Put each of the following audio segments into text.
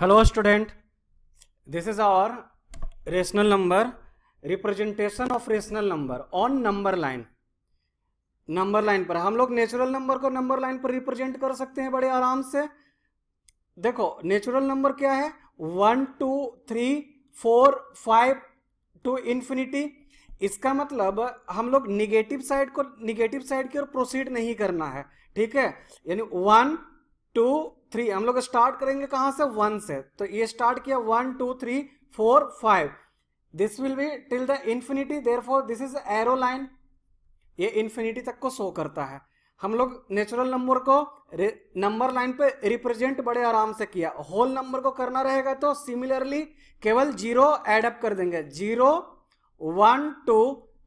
Hello student this is our rational number representation of rational number on number line number line पर हम लोग natural number को number line पर represent कर सकते हैं बड़े आराम से देखो नेचुरल नंबर क्या है one two three four five to infinity इसका मतलब हम लोग निगेटिव साइड को निगेटिव साइड की ओर प्रोसीड नहीं करना है ठीक है यानी वन टू थ्री हम लोग स्टार्ट करेंगे कहा से वन से तो ये स्टार्ट किया one two three four five this will be till the infinity therefore this is arrow line ये इन्फिनिटी तक को शो करता है हम लोग नेचुरल नंबर को नंबर लाइन पे रिप्रेजेंट बड़े आराम से किया होल नंबर को करना रहेगा तो सिमिलरली केवल जीरो एडअप कर देंगे zero one two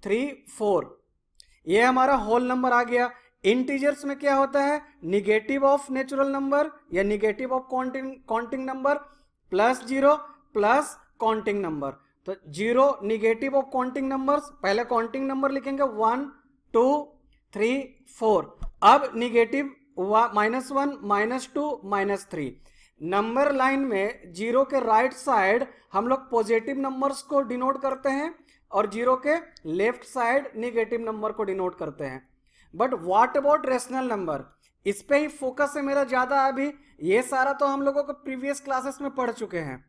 three four ये हमारा होल नंबर आ गया इंटीजर्स में क्या होता है निगेटिव ऑफ नेचुरल नंबर या negative of counting counting number plus zero plus counting number तो zero negative of counting number पहले काउंटिंग नंबर लिखेंगे वन टू थ्री फोर अब negative minus one minus two minus three number line में zero के right right side हम लोग positive numbers को denote करते हैं और जीरो के लेफ्ट साइड निगेटिव नंबर को डिनोट करते हैं but what about rational number इस पे ही फोकस है मेरा ज्यादा अभी ये सारा तो हम लोगों को प्रीवियस क्लासेस में पढ़ चुके हैं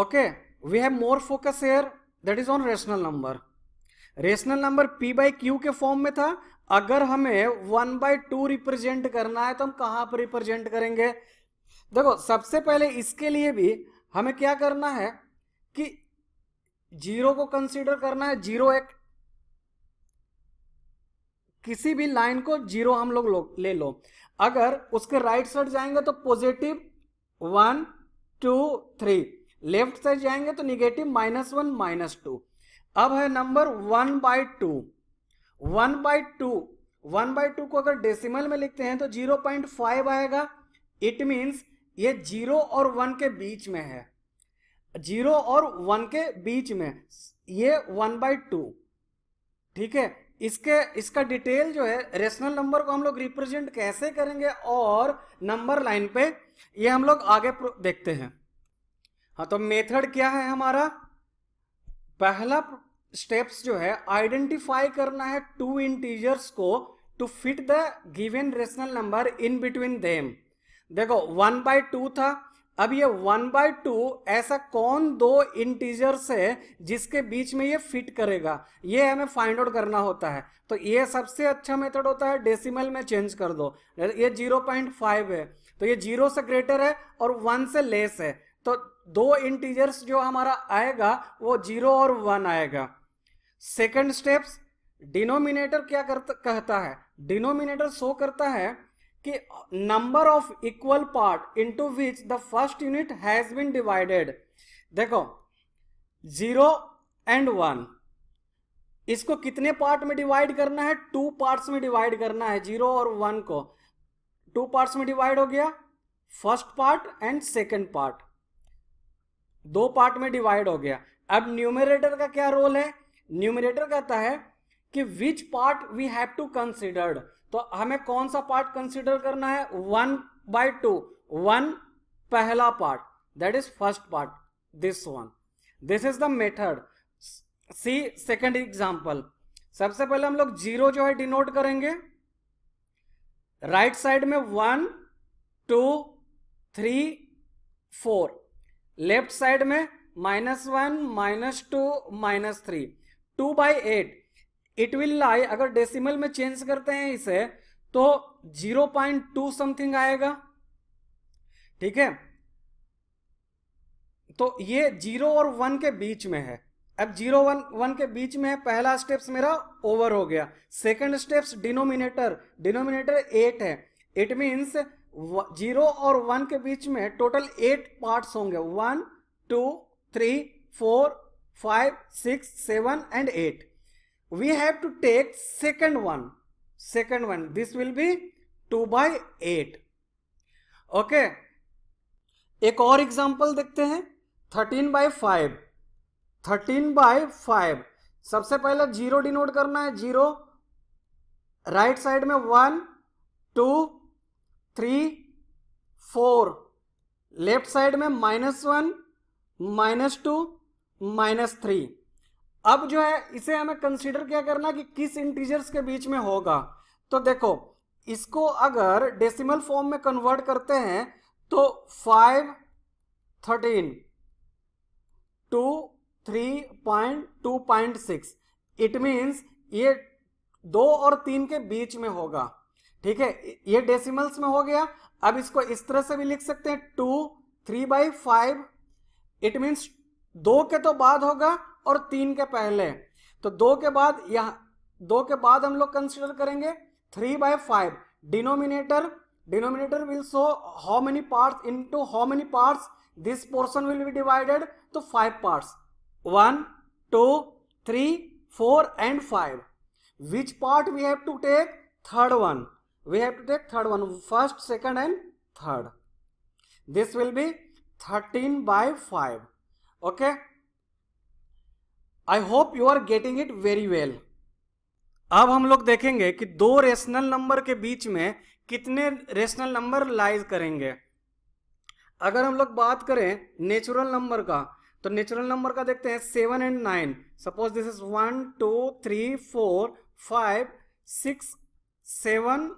okay we have more focus here that is on rational number rational number P by Q के फॉर्म में था अगर हमें वन बाई टू रिप्रेजेंट करना है तो हम कहां पर रिप्रेजेंट करेंगे देखो सबसे पहले इसके लिए भी हमें क्या करना है कि जीरो को कंसीडर करना है जीरो एक किसी भी लाइन को जीरो हम लोग लो, ले लो अगर उसके राइट साइड जाएंगे तो positive one two three left side जाएंगे तो negative minus one minus two अब है number one by two one by two one by two को अगर डेसिमल में लिखते हैं तो जीरो पॉइंट फाइव आएगा इट मीन्स ये जीरो और वन के बीच में है जीरो और वन के बीच में ये वन बाई टू ठीक है इसके इसका डिटेल जो है रेशनल नंबर को हम लोग रिप्रेजेंट कैसे करेंगे और नंबर लाइन पे ये हम लोग आगे देखते हैं हाँ तो मेथड क्या है हमारा पहला स्टेप्स जो है आइडेंटिफाई करना है टू इंटीजर्स को to fit the given rational number in between them देखो वन बाई टू था अब ये वन बाय टू ऐसा कौन दो इंटीजर्स है जिसके बीच में ये फिट करेगा ये हमें फाइंड आउट करना होता है तो ये सबसे अच्छा मेथड होता है डेसिमल में चेंज कर दो ये जीरो पॉइंट फाइव है तो ये जीरो से ग्रेटर है और वन से लेस है तो दो इंटीजर्स जो हमारा आएगा वो जीरो और वन आएगा सेकेंड स्टेप्स डिनोमिनेटर क्या करता कहता है डिनोमिनेटर शो करता है कि number of equal part into which the first unit has been divided देखो जीरो एंड वन इसको कितने पार्ट में डिवाइड करना है टू पार्ट्स में डिवाइड करना है जीरो और वन को टू पार्ट्स में डिवाइड हो गया first part and second part दो पार्ट में डिवाइड हो गया अब न्यूमिरेटर का क्या रोल है न्यूमिरेटर कहता है कि which part we have to considered तो हमें कौन सा पार्ट कंसिडर करना है वन बाय टू वन पहला part that is first part this one this is the method see second example सबसे पहले हम लोग जीरो जो है डिनोट करेंगे राइट right साइड में one two three four left side में minus one minus two minus three two by eight it will lie अगर डेसिमल में चेंज करते हैं इसे तो 0.2 समथिंग आएगा ठीक है तो ये जीरो और वन के बीच में है अब जीरो वन वन के बीच में है पहला स्टेप्स मेरा ओवर हो गया second steps denominator denominator eight है इट मींस जीरो और वन के बीच में टोटल एट पार्ट्स होंगे one two three four five six seven and eight we have to take second one second one this will be 2 by 8 okay okay. एक और example देखते हैं 13 bye 5 13 bye 5 सबसे पहले जीरो डिनोट करना है zero right side में one two three four left side में minus one minus two minus three अब जो है इसे हमें कंसिडर क्या करना कि किस इंटीजर्स के बीच में होगा तो देखो इसको अगर डेसिमल फॉर्म में कन्वर्ट करते हैं तो five thirteen two three point two point six it means ये दो और तीन के बीच में होगा ठीक है ये डेसिमल्स में हो गया अब इसको इस तरह से भी लिख सकते हैं two three by five it means दो के तो बाद होगा और तीन के पहले तो दो के बाद यहाँ दो के बाद हम लोग कंसिडर करेंगे three by five denominator denominator will show how many parts into how many parts this portion will be divided तो five parts one two three four and five which part we have to take third one we have to take third one first second and third this will be thirteen by five okay I hope you are getting it very well अब हम लोग देखेंगे कि दो rational number के बीच में कितने रेशनल नंबर लाइज करेंगे अगर हम लोग बात करें नेचुरल नंबर का तो नेचुरल नंबर का देखते हैं seven and nine suppose this is one two three four five six seven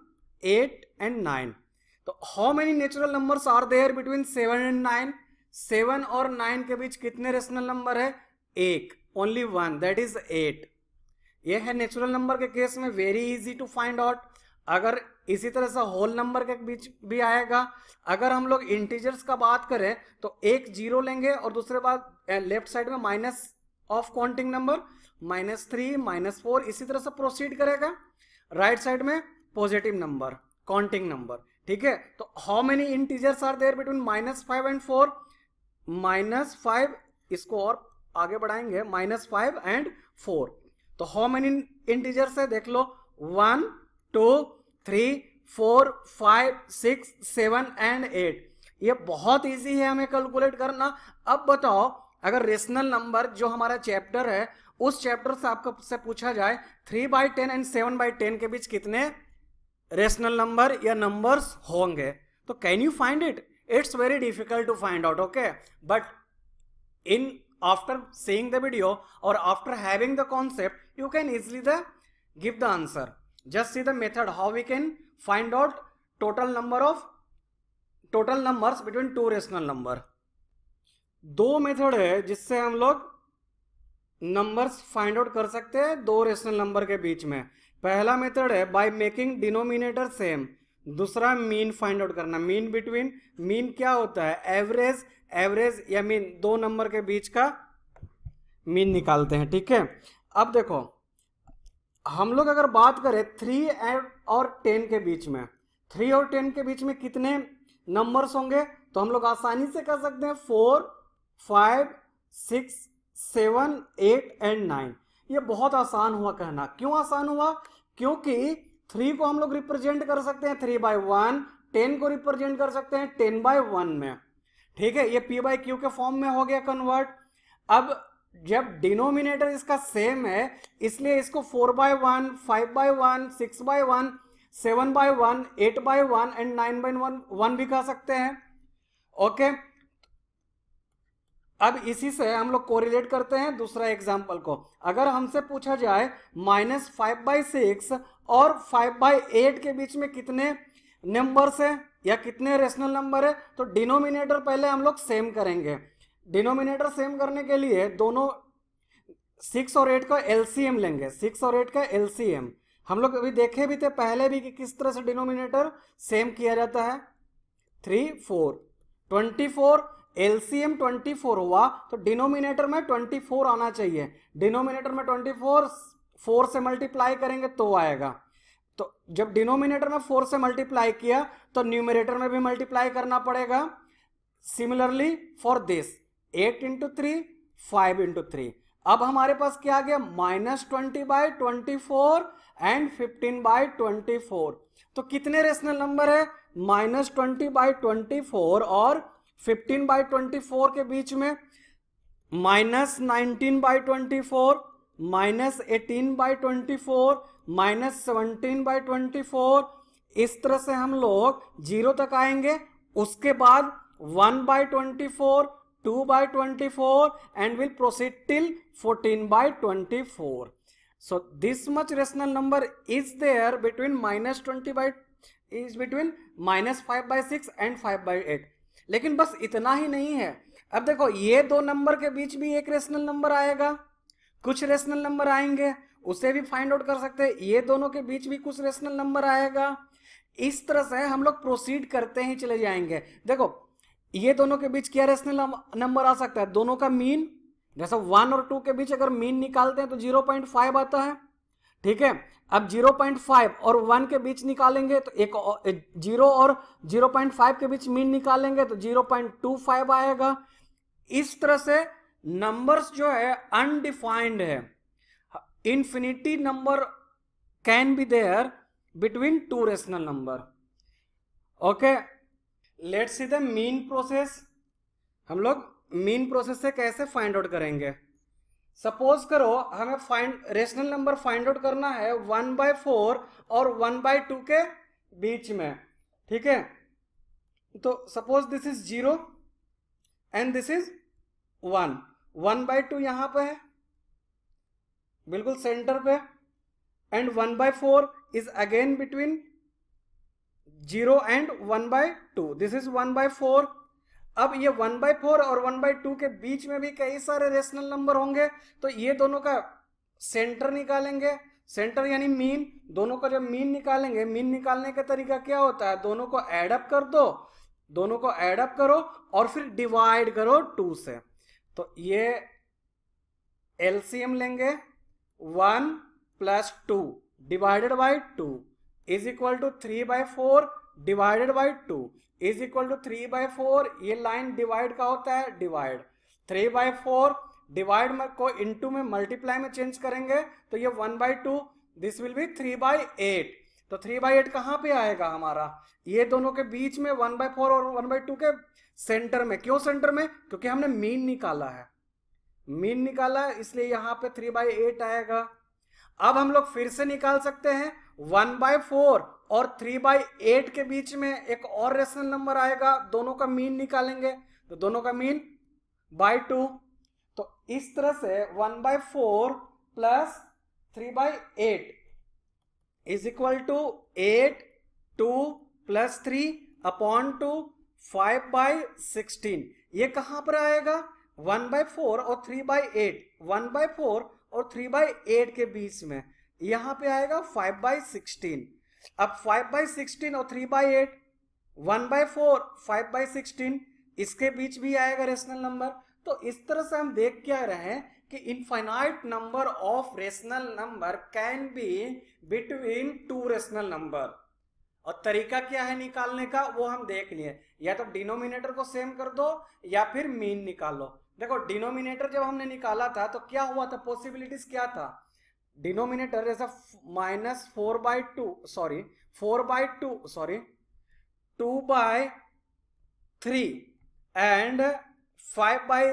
eight and nine तो how many natural numbers are there between seven and nine seven और nine के बीच कितने रेशनल नंबर है एक only one that is eight ये है natural number के केस में very easy to find out अगर इसी तरह से होल नंबर के बीच भी आएगा अगर हम लोग इंटीजर्स का बात करें तो एक जीरो लेंगे और दूसरे बात लेफ्ट साइड में minus of counting number minus three minus four इसी तरह से प्रोसीड करेगा राइट right साइड में पॉजिटिव नंबर काउंटिंग नंबर ठीक है तो how many integers are there between minus five and four minus five इसको और आगे बढ़ाएंगे माइनस फाइव एंड फोर तो हाउ मेनी इंटीजर्स है देख लो one two three four five six seven and eight ये बहुत इजी है हमें कैलकुलेट करना अब बताओ अगर रेशनल नंबर जो हमारा चैप्टर है उस चैप्टर से आपको से पूछा जाए three by ten and seven by ten के बीच कितने रेशनल नंबर या नंबर्स होंगे तो can you find it it's very difficult to find out okay but in after seeing the video or after having the concept you can easily the give the answer just see the method how we can find out total number of total numbers between two rational number दो method है जिससे हम लोग numbers find out कर सकते हैं दो rational number के बीच में पहला मेथड है बाय मेकिंग डिनोमिनेटर सेम दूसरा मीन फाइंड आउट करना मीन बिटवीन मीन क्या होता है एवरेज एवरेज या मीन दो नंबर के बीच का मीन निकालते हैं ठीक है अब देखो हम लोग अगर बात करें थ्री और टेन के बीच में थ्री और टेन के बीच में कितने नंबर्स होंगे तो हम लोग आसानी से कर सकते हैं four five six seven eight and nine ये बहुत आसान हुआ कहना क्यों आसान हुआ क्योंकि थ्री को हम लोग रिप्रेजेंट कर सकते हैं थ्री बाय वन टेन को रिप्रेजेंट कर सकते हैं टेन बाय वन में ठीक है ये पी बाई क्यू के फॉर्म में हो गया कन्वर्ट अब जब डिनोमिनेटर इसका सेम है इसलिए इसको four by one five by one six by one seven by one eight by one and nine by one one भी कह सकते हैं ओके अब इसी से हम लोग कोरिलेट करते हैं दूसरा एग्जाम्पल को अगर हमसे पूछा जाए माइनस फाइव बाई सिक्स और फाइव बाई एट के बीच में कितने नंबर्स हैं या कितने रेशनल नंबर है तो डिनोमिनेटर पहले हम लोग सेम करेंगे डिनोमिनेटर सेम करने के लिए दोनों सिक्स और एट का एलसीएम लेंगे सिक्स और एट का एलसीएम हम लोग अभी देखे भी थे पहले भी कि किस तरह से डिनोमिनेटर सेम किया जाता है three four twenty four LCM twenty four हुआ तो डिनोमिनेटर में ट्वेंटी फोर आना चाहिए डिनोमिनेटर में ट्वेंटी फोर फोर से मल्टीप्लाई करेंगे तो आएगा तो जब डिनोमिनेटर में फोर से मल्टीप्लाई किया तो न्यूमिनेटर में भी मल्टीप्लाई करना पड़ेगा similarly for this eight into three five into three अब हमारे पास क्या आ गया minus twenty by twenty four and fifteen by twenty four तो कितने रेशनल नंबर है minus twenty by twenty four और फिफ्टीन बाई ट्वेंटी फोर के बीच में minus nineteen by twenty four minus eighteen by twenty four minus seventeen by twenty four इस तरह से हम लोग जीरो तक आएंगे उसके बाद one by twenty four two by twenty four and will proceed till fourteen by twenty four so this much rational number is there between minus twenty by is between minus five by six and five by eight लेकिन बस इतना ही नहीं है अब देखो ये दो number के बीच भी एक रेशनल नंबर आएगा कुछ रेशनल नंबर आएंगे उसे भी फाइंड आउट कर सकते हैं ये दोनों के बीच भी कुछ रेशनल नंबर आएगा इस तरह से हम लोग प्रोसीड करते ही चले जाएंगे देखो ये दोनों के बीच क्या रेशनल नंबर आ सकता है दोनों का मीन जैसे वन और टू के बीच अगर मीन निकालते हैं तो जीरो पॉइंट फाइव आता है ठीक है अब जीरो पॉइंट फाइव और वन के बीच निकालेंगे तो एक जीरो और जीरो पॉइंट फाइव के बीच मीन निकालेंगे तो जीरो पॉइंट टू फाइव आएगा इस तरह से नंबर्स जो है अनडिफाइंड है infinity number can be there between two rational number okay let see the mean process हम लोग मीन प्रोसेस से कैसे फाइंड आउट करेंगे सपोज करो हमें find rational number find out करना है वन बाय फोर और वन बाय टू के बीच में ठीक है तो suppose this is zero and this is one one by two यहां पर है बिल्कुल सेंटर पे and one by four is again between zero and one by two this is one by four अब ये वन बाय फोर और one by two के बीच में भी कई सारे रेशनल नंबर होंगे तो ये दोनों का सेंटर निकालेंगे सेंटर यानी मीन दोनों का जब मीन निकालेंगे मीन निकालने का तरीका क्या होता है दोनों को एडअप कर दो दोनों को एडअप करो और फिर डिवाइड करो टू से तो ये एलसीएम लेंगे one plus two divided by two is equal to three by four divided by two is equal to three by four ये लाइन डिवाइड का होता है divide three by four divide में को इनटू में मल्टीप्लाई में change करेंगे तो ये one by two this will be three by eight तो थ्री बाई एट कहाँ पे आएगा हमारा ये दोनों के बीच में वन बाय फोर और वन बाई टू के सेंटर में क्यों सेंटर में क्योंकि हमने मीन निकाला है मीन निकाला है इसलिए यहाँ पे थ्री बाई एट आएगा अब हम लोग फिर से निकाल सकते हैं वन बाय फोर और थ्री बाई एट के बीच में एक और रेशनल नंबर आएगा दोनों का मीन निकालेंगे तो दोनों का मीन बाय टू तो इस तरह से one by four plus three by eight is equal to eight two plus three upon two five by sixteen ये कहां पर आएगा वन बाय फोर और three by eight one by four और थ्री बाय एट के बीच में यहां पे आएगा फाइव बाई सिक्सटीन अब फाइव बाय सिक्सटीन और three by eight one by four five by sixteen इसके बीच भी आएगा रेशनल नंबर तो इस तरह से हम देख क्या रहे हैं कि infinite number of rational number can be between two rational number और तरीका क्या है निकालने का वो हम देख लिए या तो डिनोमिनेटर को सेम कर दो या फिर मीन निकालो देखो डिनोमिनेटर जब हमने निकाला था तो क्या हुआ था पॉसिबिलिटीज क्या था डिनोमिनेटर जैसा minus four by two sorry four by two sorry two by three and five by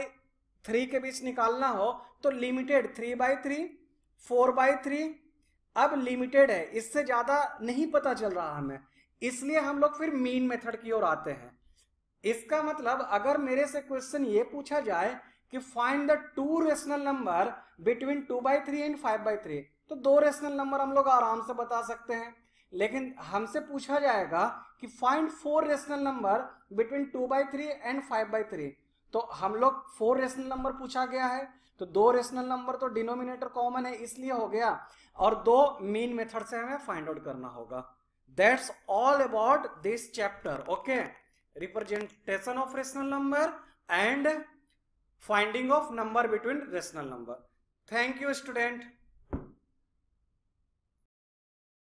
three के बीच निकालना हो तो limited three by three four by three अब लिमिटेड है इससे ज़्यादा नहीं पता चल रहा हमें इसलिए हम लोग फिर मीन मेथड की ओर आते हैं इसका मतलब अगर मेरे से क्वेश्चन ये पूछा जाए कि find the two rational number between two by three and five by three तो दो रेशनल नंबर हम लोग आराम से बता सकते हैं लेकिन हमसे पूछा जाएगा कि find four rational number between two by three and five by three तो हम लोग फोर रेशनल नंबर पूछा गया है तो दो रेशनल नंबर तो डिनोमिनेटर कॉमन है इसलिए हो गया और दो मेन मेथड से हमें फाइंड आउट करना होगा that's all about this chapter okay representation of rational number and finding of number between rational number thank you student